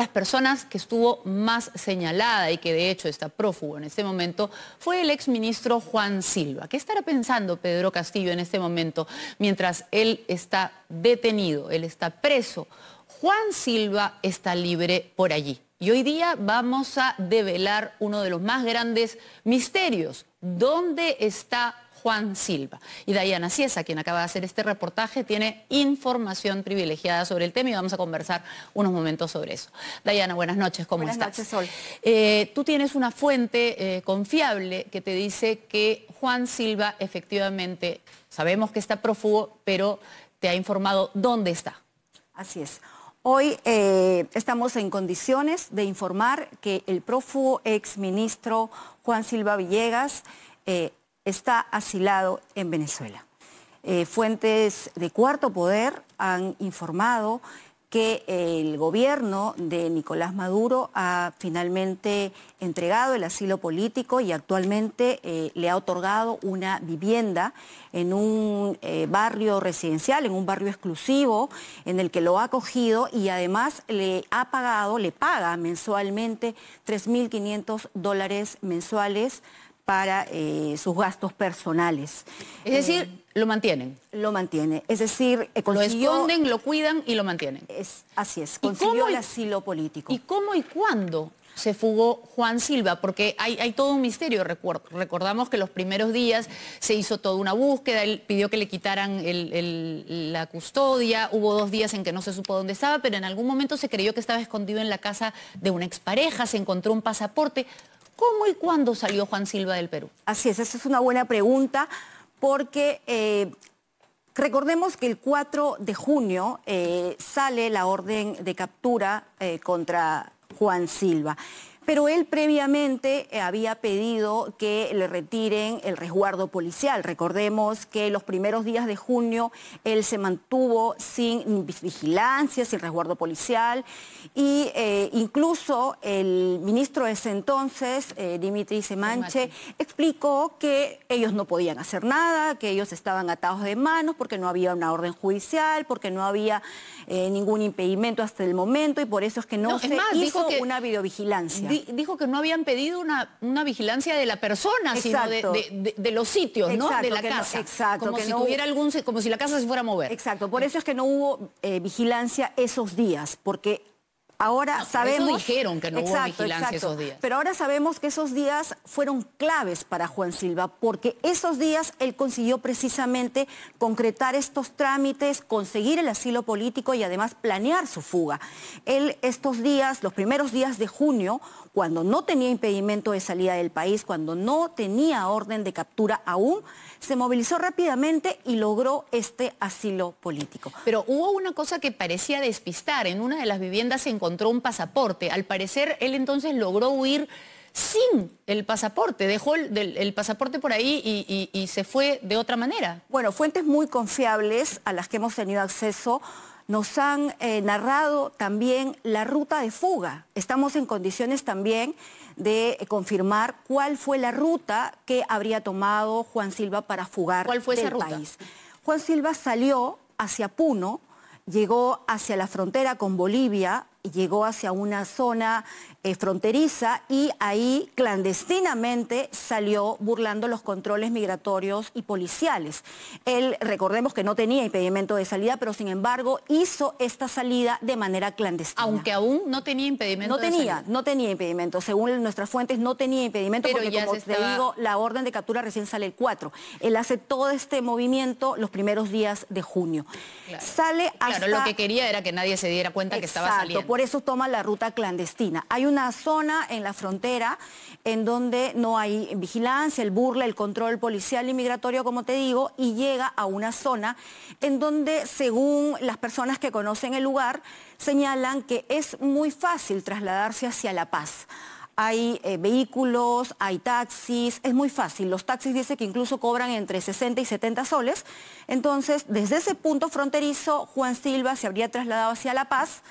las personas que estuvo más señalada y que de hecho está prófugo en este momento fue el exministro Juan Silva. ¿Qué estará pensando Pedro Castillo en este momento mientras él está detenido, él está preso? Juan Silva está libre por allí. Y hoy día vamos a develar uno de los más grandes misterios. ¿Dónde está Juan Silva. Y Dayana Ciesa, quien acaba de hacer este reportaje, tiene información privilegiada sobre el tema y vamos a conversar unos momentos sobre eso. Dayana, buenas noches, ¿cómo estás? Buenas noches, Sol. Eh, tú tienes una fuente eh, confiable que te dice que Juan Silva efectivamente, sabemos que está prófugo, pero te ha informado dónde está. Así es. Hoy eh, estamos en condiciones de informar que el prófugo ex ministro Juan Silva Villegas está asilado en Venezuela. Eh, fuentes de cuarto poder han informado que el gobierno de Nicolás Maduro ha finalmente entregado el asilo político y actualmente eh, le ha otorgado una vivienda en un eh, barrio residencial, en un barrio exclusivo en el que lo ha acogido y además le ha pagado, le paga mensualmente 3.500 dólares mensuales para eh, sus gastos personales. Es decir, lo mantienen. Lo mantiene. Es decir, eh, Lo esconden, lo cuidan y lo mantienen. así es, consiguió el asilo político. ¿Y cómo y cuándo se fugó Juan Silva? Porque hay, todo un misterio. recordamos que los primeros días se hizo toda una búsqueda, él pidió que le quitaran la custodia, hubo dos días en que no se supo dónde estaba, pero en algún momento se creyó que estaba escondido en la casa de una expareja, se encontró un pasaporte. ¿Cómo y cuándo salió Juan Silva del Perú? Así es, esa es una buena pregunta porque eh, recordemos que el 4 de junio eh, sale la orden de captura eh, contra Juan Silva pero él previamente eh, había pedido que le retiren el resguardo policial. Recordemos que los primeros días de junio él se mantuvo sin vigilancia, sin resguardo policial y eh, incluso el ministro de ese entonces, eh, Dimitri Semanche, explicó que ellos no podían hacer nada, que ellos estaban atados de manos porque no había una orden judicial, porque no había ningún impedimento hasta el momento y por eso es que no, se hizo una videovigilancia dijo que no habían pedido una, vigilancia de la persona, sino de, los sitios, ¿no? De la casa. Como si algún, como si la casa se fuera a mover. Exacto. Por eso es que no hubo eh, vigilancia esos días, porque Ahora sabemos... dijeron que no hubo vigilancia esos días. Pero ahora sabemos que esos días fueron claves para Juan Silva, porque esos días él consiguió precisamente concretar estos trámites, conseguir el asilo político y además planear su fuga. Él estos días, los primeros días de junio, cuando no tenía impedimento de salida del país, cuando no tenía orden de captura aún, se movilizó rápidamente y logró este asilo político. Pero hubo una cosa que parecía despistar. En una de las viviendas en encontró encontró un pasaporte. Al parecer, él entonces logró huir sin el pasaporte, dejó el, pasaporte por ahí y, se fue de otra manera. Bueno, fuentes muy confiables a las que hemos tenido acceso nos han eh, narrado también la ruta de fuga. Estamos en condiciones también de eh, confirmar cuál fue la ruta que habría tomado Juan Silva para fugar ¿Cuál fue país. Juan Silva salió hacia Puno, llegó hacia la frontera con Bolivia, llegó hacia una zona eh, fronteriza y ahí clandestinamente salió burlando los controles migratorios y policiales. Él, recordemos que no tenía impedimento de salida, pero sin embargo hizo esta salida de manera clandestina. Aunque aún no tenía impedimento. No de tenía, salida. no tenía impedimento. Según nuestras fuentes, no tenía impedimento porque, como te digo, la orden de captura recién sale el 4. Él hace todo este movimiento los primeros días de junio. Sale hasta... Claro, lo que quería era que nadie se diera cuenta que estaba saliendo por eso toma la ruta clandestina. Hay una zona en la frontera en donde no hay vigilancia, el burla, el control policial y migratorio, como te digo, y llega a una zona en donde, según las personas que conocen el lugar, señalan que es muy fácil trasladarse hacia La Paz hay eh, vehículos, hay taxis, es muy fácil. Los taxis dice que incluso cobran entre 60 y 70 soles. Entonces, desde ese punto fronterizo, Juan Silva se habría trasladado hacia La Paz.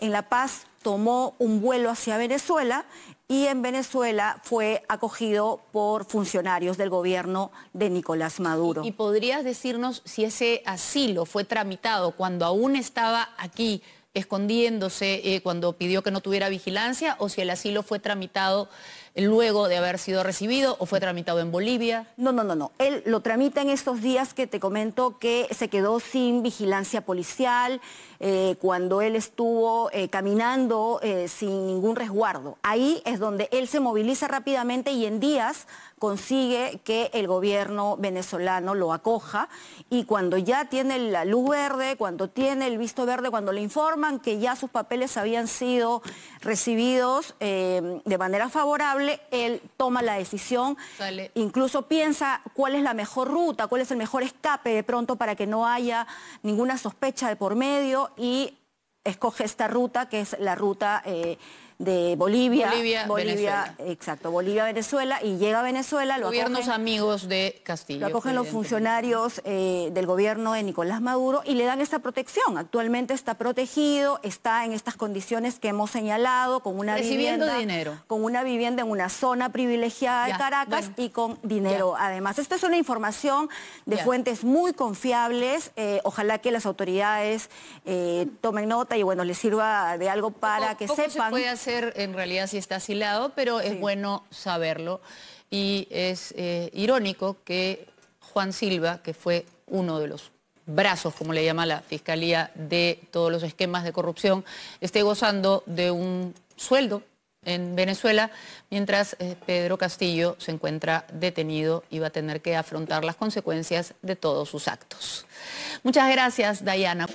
En La Paz tomó un vuelo hacia Venezuela y en Venezuela fue acogido por funcionarios del gobierno de Nicolás Maduro. y podrías decirnos si ese asilo fue tramitado cuando aún estaba aquí? escondiéndose eh, cuando pidió que no tuviera vigilancia o si el asilo fue tramitado luego de haber sido recibido o fue tramitado en Bolivia? No, no, no, no. Él lo tramita en estos días que te comento que se quedó sin vigilancia policial eh, cuando él estuvo eh, caminando sin ningún resguardo. Ahí es donde él se moviliza rápidamente y en días consigue que el gobierno venezolano lo acoja y cuando ya tiene la luz verde, cuando tiene el visto verde, cuando le informa, que ya sus papeles habían sido recibidos eh, de manera favorable, él toma la decisión, incluso piensa cuál es la mejor ruta, cuál es el mejor escape de pronto para que no haya ninguna sospecha de por medio y escoge esta ruta que es la ruta... Eh, de Bolivia. Bolivia, Exacto, Bolivia, Venezuela, y llega a Venezuela. Lo Gobiernos amigos de Castillo. Lo acogen los funcionarios eh, del gobierno de Nicolás Maduro y le dan esta protección. Actualmente está protegido, está en estas condiciones que hemos señalado, con una Recibiendo vivienda. dinero. Con una vivienda en una zona privilegiada de Caracas y con dinero. Además, esta es una información de fuentes muy confiables. Eh, ojalá que las autoridades eh, tomen nota y bueno, les sirva de algo para que sepan en realidad si está asilado, pero es bueno saberlo. Y es eh, irónico que Juan Silva, que fue uno de los brazos, como le llama la Fiscalía, de todos los esquemas de corrupción, esté gozando de un sueldo en Venezuela, mientras eh, Pedro Castillo se encuentra detenido y va a tener que afrontar las consecuencias de todos sus actos. Muchas gracias, Dayana.